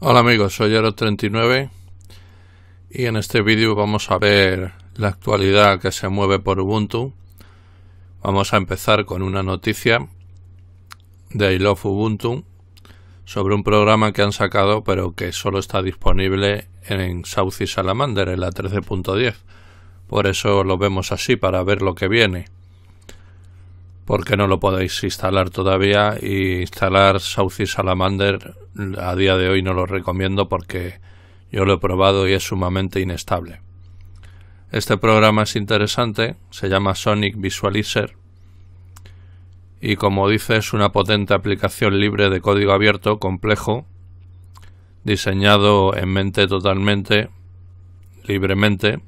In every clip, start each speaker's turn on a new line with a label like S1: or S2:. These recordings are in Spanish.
S1: Hola amigos, soy Ero39 y en este vídeo vamos a ver la actualidad que se mueve por Ubuntu. Vamos a empezar con una noticia de I Love Ubuntu sobre un programa que han sacado pero que solo está disponible en South y Salamander en la 13.10. Por eso lo vemos así para ver lo que viene porque no lo podéis instalar todavía. Y instalar Saucy Salamander a día de hoy no lo recomiendo porque yo lo he probado y es sumamente inestable. Este programa es interesante, se llama Sonic Visualizer y como dice es una potente aplicación libre de código abierto complejo, diseñado en mente totalmente, libremente,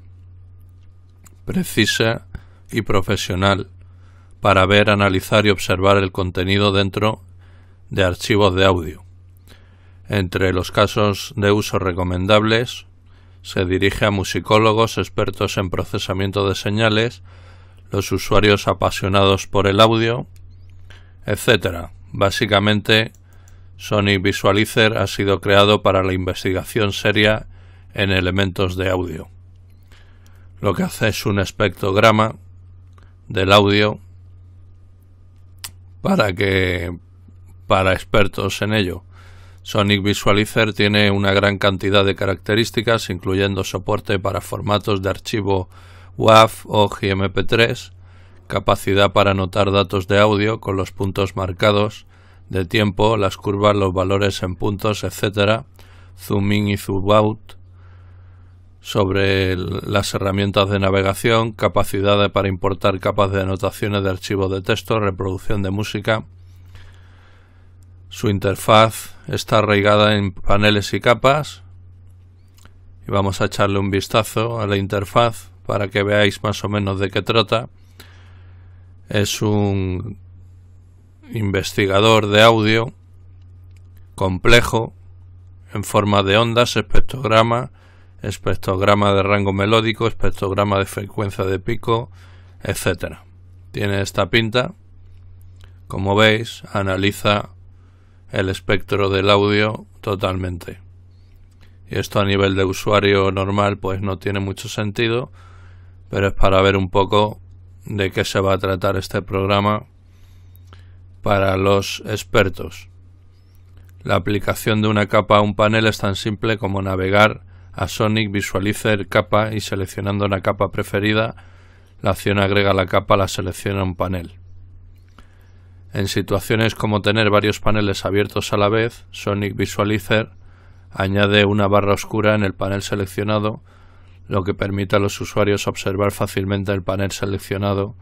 S1: precisa y profesional para ver, analizar y observar el contenido dentro de archivos de audio. Entre los casos de uso recomendables, se dirige a musicólogos expertos en procesamiento de señales, los usuarios apasionados por el audio, etc. Básicamente, Sony Visualizer ha sido creado para la investigación seria en elementos de audio. Lo que hace es un espectrograma del audio para que para expertos en ello. Sonic Visualizer tiene una gran cantidad de características, incluyendo soporte para formatos de archivo WAV o GMP3, capacidad para anotar datos de audio con los puntos marcados, de tiempo, las curvas, los valores en puntos, etc., zoom in y zoom out, sobre las herramientas de navegación, capacidades para importar capas de anotaciones de archivos de texto, reproducción de música. Su interfaz está arraigada en paneles y capas. Y vamos a echarle un vistazo a la interfaz para que veáis más o menos de qué trata. Es un investigador de audio complejo en forma de ondas, espectrograma, espectrograma de rango melódico, espectrograma de frecuencia de pico, etc. Tiene esta pinta. Como veis, analiza el espectro del audio totalmente. Y esto a nivel de usuario normal pues no tiene mucho sentido, pero es para ver un poco de qué se va a tratar este programa para los expertos. La aplicación de una capa a un panel es tan simple como navegar a Sonic Visualizer capa y seleccionando una capa preferida, la acción agrega la capa la selecciona un panel. En situaciones como tener varios paneles abiertos a la vez, Sonic Visualizer añade una barra oscura en el panel seleccionado, lo que permite a los usuarios observar fácilmente el panel seleccionado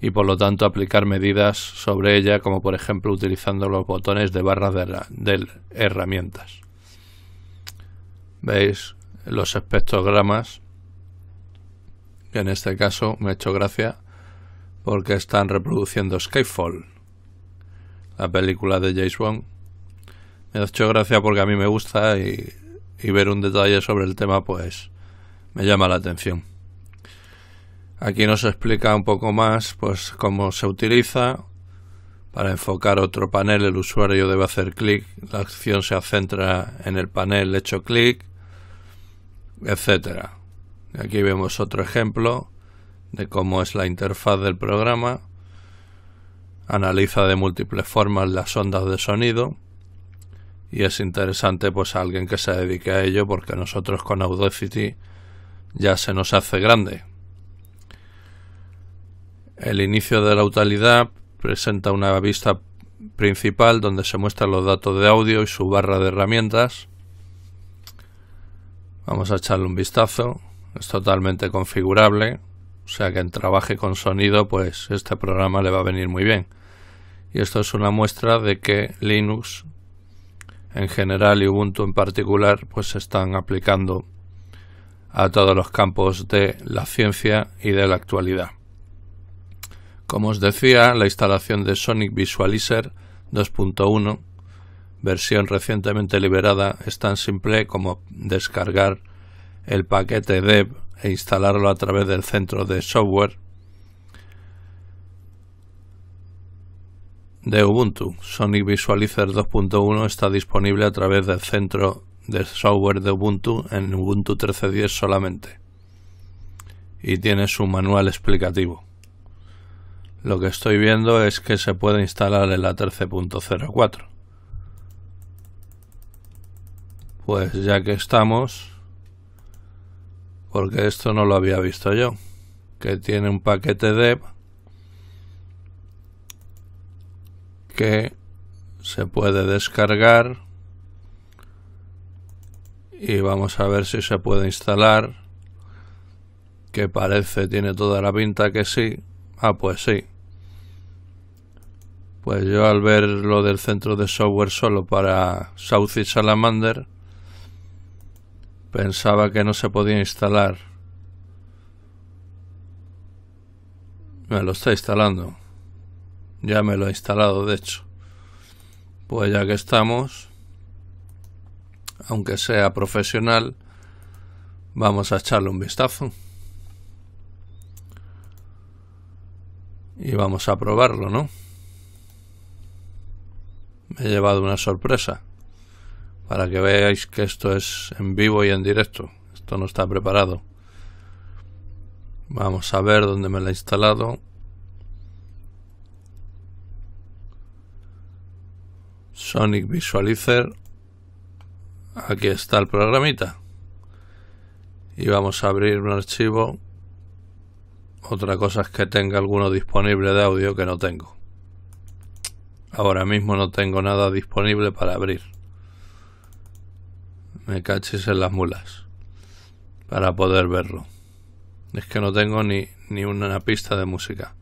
S1: y por lo tanto aplicar medidas sobre ella, como por ejemplo utilizando los botones de barra de herramientas. Veis los espectrogramas, que en este caso me ha hecho gracia porque están reproduciendo Skyfall, la película de James Bond. Me ha hecho gracia porque a mí me gusta y, ver un detalle sobre el tema pues me llama la atención. Aquí nos explica un poco más pues cómo se utiliza. Para enfocar otro panel el usuario debe hacer clic. La acción se centra en el panel hecho clic etcétera. Aquí vemos otro ejemplo de cómo es la interfaz del programa. Analiza de múltiples formas las ondas de sonido y es interesante pues a alguien que se dedique a ello porque nosotros con Audacity ya se nos hace grande. El inicio de la utilidad presenta una vista principal donde se muestran los datos de audio y su barra de herramientas Vamos a echarle un vistazo. Es totalmente configurable. O sea que en trabaje con sonido, pues este programa le va a venir muy bien. Y esto es una muestra de que Linux en general y Ubuntu en particular, pues se están aplicando a todos los campos de la ciencia y de la actualidad. Como os decía, la instalación de Sonic Visualizer 2.1 versión recientemente liberada es tan simple como descargar el paquete dev e instalarlo a través del centro de software de Ubuntu. Sonic Visualizer 2.1 está disponible a través del centro de software de Ubuntu en Ubuntu 13.10 solamente y tiene su manual explicativo. Lo que estoy viendo es que se puede instalar en la 13.04. Pues ya que estamos, porque esto no lo había visto yo, que tiene un paquete dev que se puede descargar y vamos a ver si se puede instalar que parece tiene toda la pinta que sí ah pues sí pues yo al ver lo del centro de software solo para South Salamander Pensaba que no se podía instalar. Me lo está instalando. Ya me lo ha instalado, de hecho. Pues ya que estamos, aunque sea profesional, vamos a echarle un vistazo. Y vamos a probarlo, ¿no? Me he llevado una sorpresa para que veáis que esto es en vivo y en directo. Esto no está preparado. Vamos a ver dónde me la he instalado. Sonic Visualizer. Aquí está el programita. Y vamos a abrir un archivo. Otra cosa es que tenga alguno disponible de audio que no tengo. Ahora mismo no tengo nada disponible para abrir. Me cachis en las mulas. Para poder verlo. Es que no tengo ni, ni una pista de música.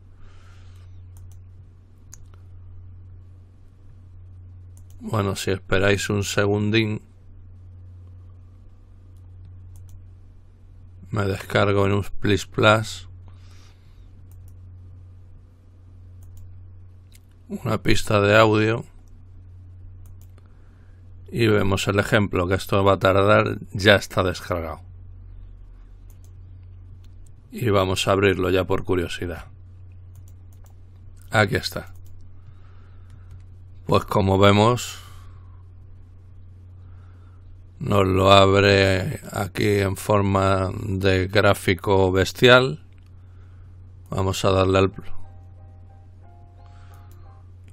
S1: Bueno, si esperáis un segundín... Me descargo en un Plus Plus. Una pista de audio y vemos el ejemplo que esto va a tardar ya está descargado y vamos a abrirlo ya por curiosidad aquí está pues como vemos nos lo abre aquí en forma de gráfico bestial vamos a darle al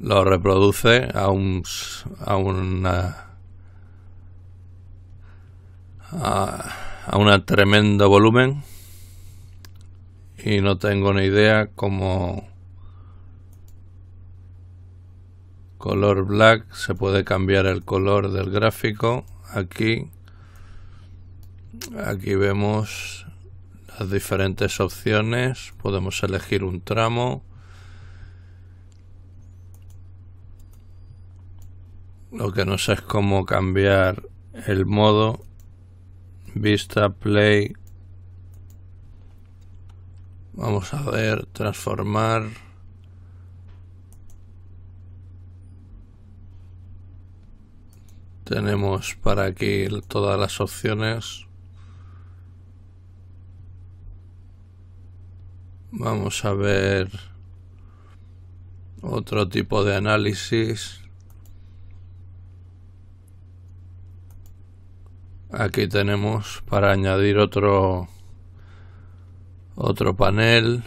S1: lo reproduce a, un, a una a, un tremendo volumen y no tengo ni idea cómo color black se puede cambiar el color del gráfico aquí aquí vemos las diferentes opciones podemos elegir un tramo lo que no sé es cómo cambiar el modo Vista Play. Vamos a ver, transformar. Tenemos para aquí todas las opciones. Vamos a ver otro tipo de análisis. aquí tenemos para añadir otro otro panel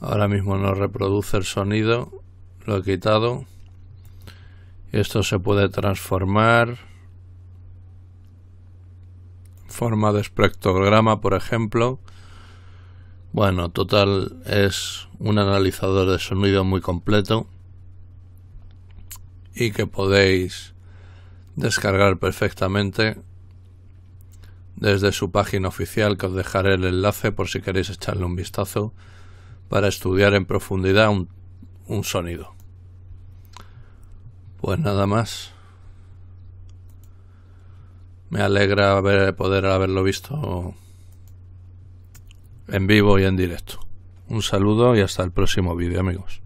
S1: ahora mismo no reproduce el sonido lo he quitado esto se puede transformar forma de espectrograma por ejemplo bueno total es un analizador de sonido muy completo y que podéis descargar perfectamente desde su página oficial que os dejaré el enlace por si queréis echarle un vistazo para estudiar en profundidad un, sonido. Pues nada más. Me alegra haber, poder haberlo visto en vivo y en directo. Un saludo y hasta el próximo vídeo amigos.